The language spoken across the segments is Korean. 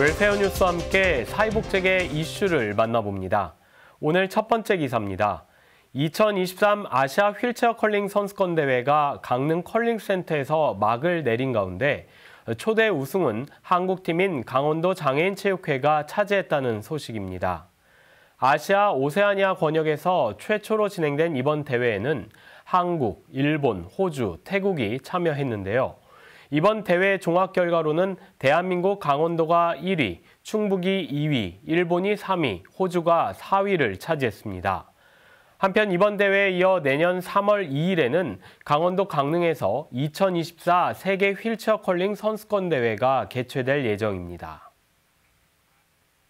웰페어 뉴스와 함께 사회복제계 이슈를 만나봅니다. 오늘 첫 번째 기사입니다. 2023 아시아 휠체어 컬링 선수권 대회가 강릉 컬링센터에서 막을 내린 가운데 초대 우승은 한국팀인 강원도 장애인체육회가 차지했다는 소식입니다. 아시아 오세아니아 권역에서 최초로 진행된 이번 대회에는 한국, 일본, 호주, 태국이 참여했는데요. 이번 대회 종합 결과로는 대한민국 강원도가 1위, 충북이 2위, 일본이 3위, 호주가 4위를 차지했습니다. 한편 이번 대회에 이어 내년 3월 2일에는 강원도 강릉에서 2024 세계 휠체어 컬링 선수권 대회가 개최될 예정입니다.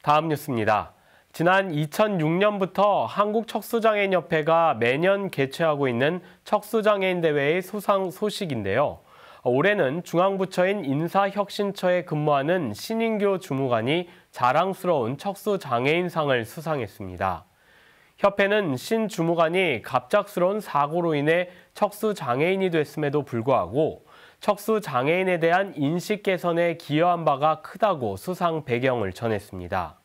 다음 뉴스입니다. 지난 2006년부터 한국척수장애인협회가 매년 개최하고 있는 척수장애인 대회의 소상 소식인데요. 올해는 중앙부처인 인사혁신처에 근무하는 신인교 주무관이 자랑스러운 척수장애인상을 수상했습니다. 협회는 신 주무관이 갑작스러운 사고로 인해 척수장애인이 됐음에도 불구하고 척수장애인에 대한 인식 개선에 기여한 바가 크다고 수상 배경을 전했습니다.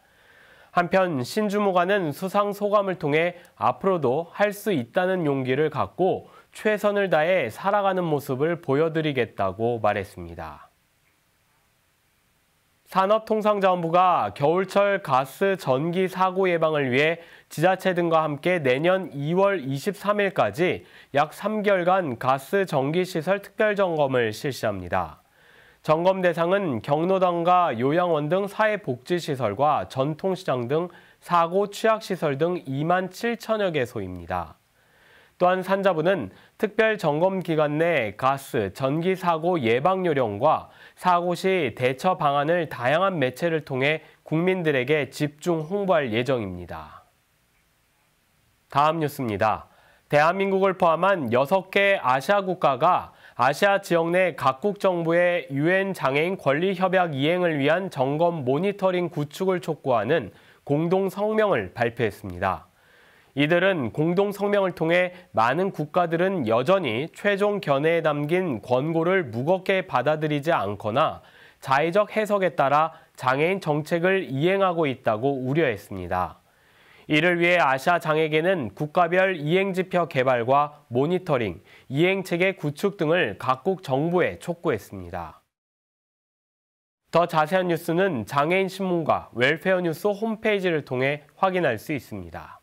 한편 신주무관은 수상 소감을 통해 앞으로도 할 수 있다는 용기를 갖고 최선을 다해 살아가는 모습을 보여드리겠다고 말했습니다. 산업통상자원부가 겨울철 가스 전기 사고 예방을 위해 지자체 등과 함께 내년 2월 23일까지 약 3개월간 가스 전기시설 특별점검을 실시합니다. 점검 대상은 경로당과 요양원 등 사회복지시설과 전통시장 등 사고 취약시설 등 2만 7천여 개소입니다. 또한 산자부는 특별 점검 기관내 가스, 전기 사고 예방 요령과 사고 시 대처 방안을 다양한 매체를 통해 국민들에게 집중 홍보할 예정입니다. 다음 뉴스입니다. 대한민국을 포함한 6개 아시아 국가가 아시아 지역 내 각국 정부의 유엔 장애인 권리 협약 이행을 위한 점검 모니터링 구축을 촉구하는 공동 성명을 발표했습니다. 이들은 공동 성명을 통해 많은 국가들은 여전히 최종 견해에 담긴 권고를 무겁게 받아들이지 않거나 자의적 해석에 따라 장애인 정책을 이행하고 있다고 우려했습니다. 이를 위해 아시아 장에게는 국가별 이행지표 개발과 모니터링, 이행체계 구축 등을 각국 정부에 촉구했습니다. 더 자세한 뉴스는 장애인 신문과 웰페어 뉴스 홈페이지를 통해 확인할 수 있습니다.